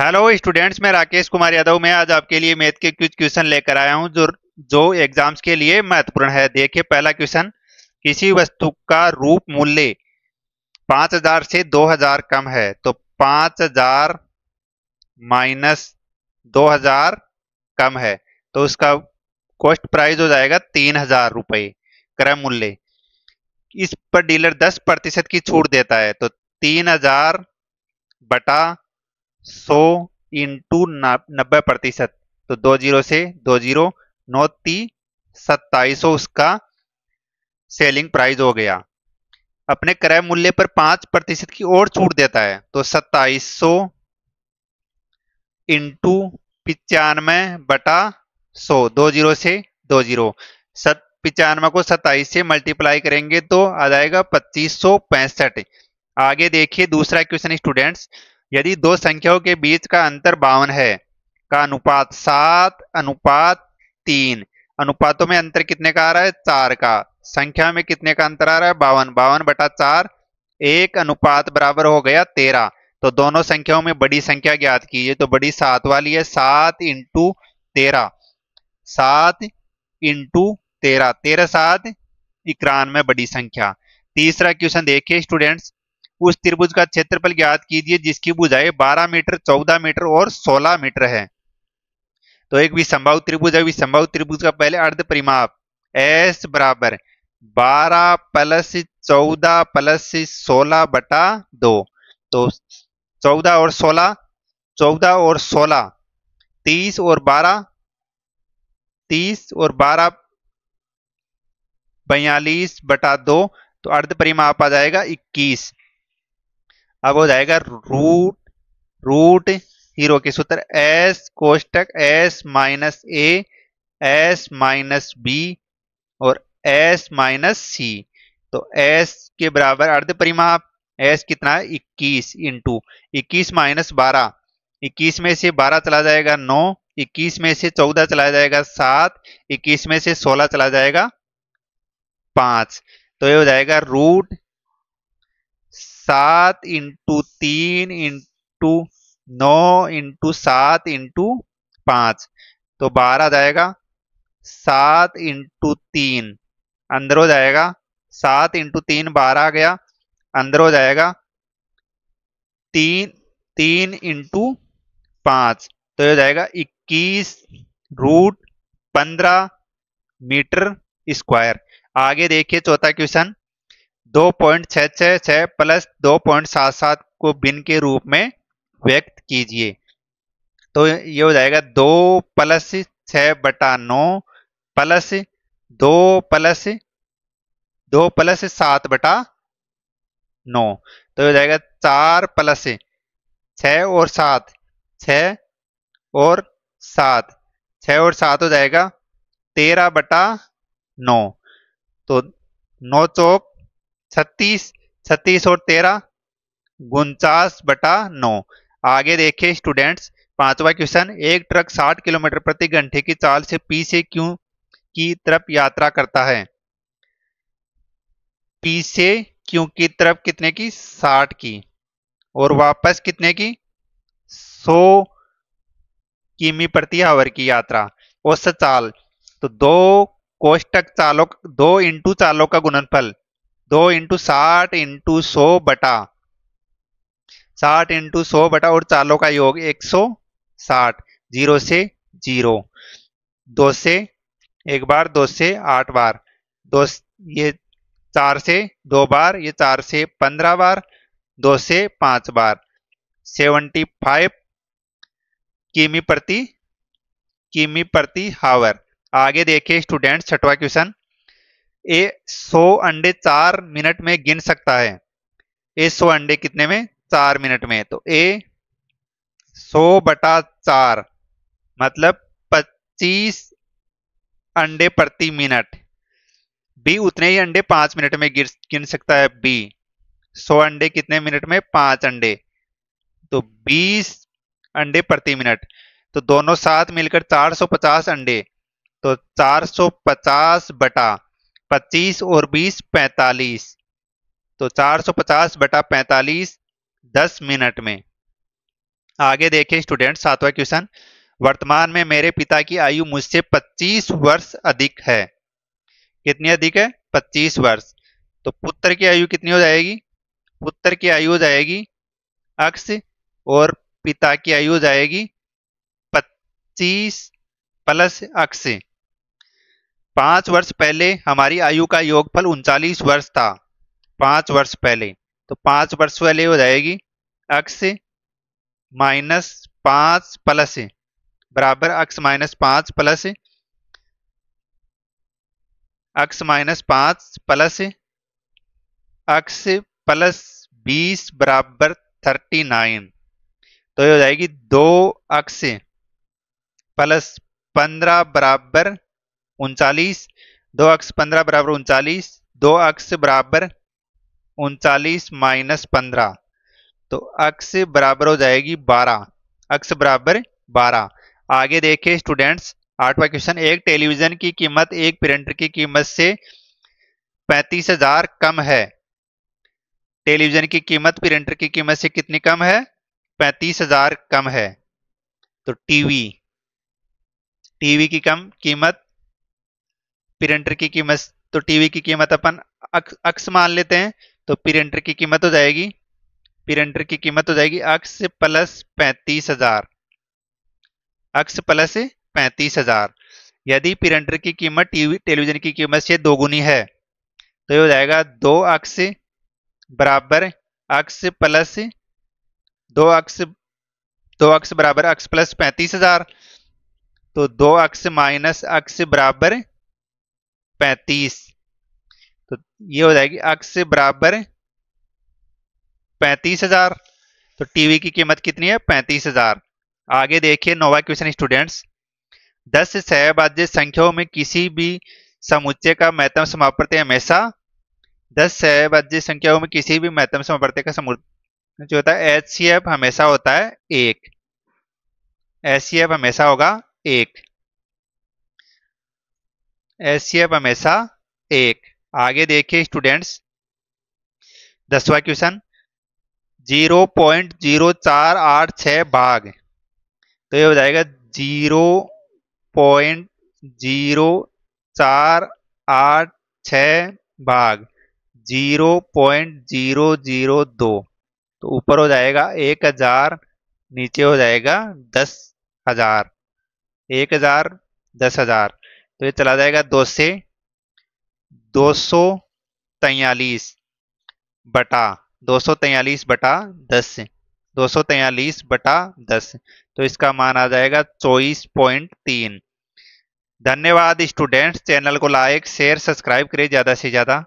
hello students मैं राकेश कुमार यादव मैं आज आपके लिए मैथ के कुछ क्वेश्चन लेकर आया हूं जो जो एग्जाम्स के लिए महत्वपूर्ण है देखिए पहला क्वेश्चन किसी वस्तु का रूप मूल्य 5000 से 2000 कम है तो 5000 माइनस हजार कम है तो उसका कॉस्ट प्राइस हो जाएगा तीन हजार रुपये क्रय मूल्य इस पर डीलर 10 प्रतिशत की छूट देता है तो तीन हजार बटा सौ इंटू नब्बे प्रतिशत तो दो जीरो से दो जीरो नौ ती सत्ताईस उसका सेलिंग प्राइस हो गया अपने क्रय मूल्य पर पांच प्रतिशत की और छूट देता है तो सत्ताईस सौ इंटू पिचानवे बटा सौ दो जीरो से दो जीरो सत पिचानवे को सत्ताईस से मल्टीप्लाई करेंगे तो आ जाएगा पच्चीस सौ पैंसठ आगे देखिए दूसरा क्वेश्चन स्टूडेंट्स यदि दो संख्याओं के बीच का अंतर बावन है का अनुपात सात अनुपात तीन अनुपातों में अंतर कितने का आ रहा है चार का संख्या में कितने का अंतर आ रहा है बावन बावन बटा चार एक अनुपात बराबर हो गया तेरह तो दोनों संख्याओं में बड़ी संख्या ज्ञात कीजिए तो बड़ी सात वाली है सात इंटू तेरह सात इंटू तेरह तेरह सात इक्यानवे बड़ी संख्या तीसरा क्वेश्चन देखिए स्टूडेंट्स उस त्रिभुज का क्षेत्रफल ज्ञात कीजिए जिसकी बुझाई 12 मीटर 14 मीटर और 16 मीटर है तो एक विसंभाव त्रिभुज है विसंभाव त्रिभुज का पहले अर्ध परिमाप एस बराबर बारह प्लस चौदह प्लस सोलह बटा दो तो चौदह और सोलह चौदह और सोलह तीस और बारह तीस और बारह बयालीस बटा दो तो अर्ध परिमाप आ जाएगा इक्कीस अब हो जाएगा रूट रूट हीरो के सूत्र एस कोष्टक S minus A S minus B और एस माइनस सी तो एस के बराबर अर्ध परिमाप एस कितना है इक्कीस इंटू इक्कीस माइनस बारह इक्कीस में से बारह चला जाएगा नौ इक्कीस में से चौदह चला जाएगा सात इक्कीस में से सोलह चला जाएगा पांच तो ये हो जाएगा रूट सात इंटू तीन इंटू नौ इंटू सात इंटू पांच तो बारह जाएगा सात इंटू तीन अंदर हो जाएगा सात इंटू तीन बारह आ गया अंदर हो जाएगा तीन तीन इंटू पांच तो ये जाएगा इक्कीस रूट पंद्रह मीटर स्क्वायर आगे देखिए चौथा क्वेश्चन दो पॉइंट छ छ प्लस दो पॉइंट सात सात को बिन के रूप में व्यक्त कीजिए तो ये हो जाएगा दो प्लस छ बटा नो प्लस दो प्लस दो प्लस सात बटा नो तो हो जाएगा चार प्लस छ और सात छ और सात छ और सात हो जाएगा तेरह बटा नौ तो नौ चौक छत्तीस छत्तीस और तेरह उनचास बटा नौ आगे देखिए स्टूडेंट्स पांचवा क्वेश्चन एक ट्रक 60 किलोमीटर प्रति घंटे की चाल से पी से क्यू की तरफ यात्रा करता है पी से क्यू की तरफ कितने की 60 की और वापस कितने की 100 किमी प्रति आवर की यात्रा औसत चाल तो दो कोष्टक चालों दो इंटू चालों का गुणनफल दो इंटू साठ इंटू सौ बटा साठ इंटू सौ बटा और चालों का योग एक सौ साठ जीरो से जीरो दो से एक बार दो से आठ बार दो ये चार से दो बार ये चार से पंद्रह बार दो से पांच बार सेवेंटी फाइव किमी प्रति किमी प्रति हावर आगे देखे स्टूडेंट छठवा क्वेश्चन ए सौ अंडे चार मिनट में गिन सकता है ए सौ अंडे कितने में चार मिनट में तो ए सो बटा चार मतलब पच्चीस अंडे प्रति मिनट बी उतने ही अंडे पांच मिनट में गिर गिन सकता है बी सौ अंडे कितने मिनट में पांच अंडे तो बीस अंडे प्रति मिनट तो दोनों साथ मिलकर 450 अंडे तो 450 बटा पच्चीस और बीस पैंतालीस तो चार सौ पचास बटा पैंतालीस दस मिनट में आगे देखें स्टूडेंट सातवां क्वेश्चन वर्तमान में मेरे पिता की आयु मुझसे 25 वर्ष अधिक है कितनी अधिक है 25 वर्ष तो पुत्र की आयु कितनी हो जाएगी पुत्र की आयु हो जाएगी अक्ष और पिता की आयु हो जाएगी 25 प्लस अक्ष पांच वर्ष पहले हमारी आयु का योगफल उनचालीस वर्ष था पांच वर्ष पहले तो पांच वर्ष पहले हो जाएगी अक्स माइनस पांच प्लस बराबर अक्स माइनस पांच प्लस अक्स माइनस पांच प्लस अक्स प्लस बीस बराबर थर्टी नाइन तो ये हो जाएगी दो अक्स प्लस पंद्रह बराबर उनचालीस दो अक्स पंद्रह बराबर उनचालीस दो अक्स बराबर उनचालीस माइनस पंद्रह तो अक्स बराबर हो जाएगी बारह अक्स बराबर बारह आगे देखे स्टूडेंट्स आठवां क्वेश्चन एक टेलीविजन की कीमत एक प्रिंटर की कीमत से पैंतीस हजार कम है टेलीविजन की कीमत प्रिंटर की कीमत से कितनी कम है पैंतीस हजार कम है तो टीवी टीवी की कम कीमत प्रिंटर की कीमत तो टीवी की कीमत अपन अक्स मान लेते हैं तो प्रिंटर की कीमत हो जाएगी प्रिंटर की कीमत हो जाएगी अक्स प्लस पैंतीस हजार अक्स प्लस पैंतीस हजार यदि प्रिंटर की कीमत टीवी टेलीविजन की कीमत से दोगुनी है तो ये हो जाएगा दो अक्स बराबर अक्स प्लस दो अक्स दो अक्स बराबर अक्स प्लस पैंतीस हजार तो दो अक्स माइनस अक्स बराबर पैंतीस तो ये हो जाएगी अक्स बराबर पैंतीस हजार तो टीवी की कीमत कितनी है पैंतीस हजार आगे देखिए नोवा क्वेश्चन स्टूडेंट्स दस से सहबाज्य संख्याओं में किसी भी समुच्चय का महत्व समाप्त हमेशा दस सहबाज्य संख्याओं में किसी भी महत्व समाप्त का समूह जो होता है एच सी एफ हमेशा होता है एक एच सी एफ हमेशा होगा एक एचसीएफ हमेशा एक आगे देखिए स्टूडेंट्स दसवा क्वेश्चन जीरो पॉइंट जीरो चार आठ छः भाग तो ये हो जाएगा जीरो पॉइंट जीरो चार आठ छः भाग जीरो पॉइंट जीरो जीरो दो तो ऊपर हो जाएगा एक हजार नीचे हो जाएगा दस हजार एक हजार दस हजार तो ये चला जाएगा दो से दो तैयलीस बटा दो सौ तैयलीस बटा दस दो सौ बटा दस तो इसका मान आ जाएगा चौबीस पॉइंट तीन धन्यवाद स्टूडेंट्स चैनल को लाइक शेयर सब्सक्राइब करें ज़्यादा से ज़्यादा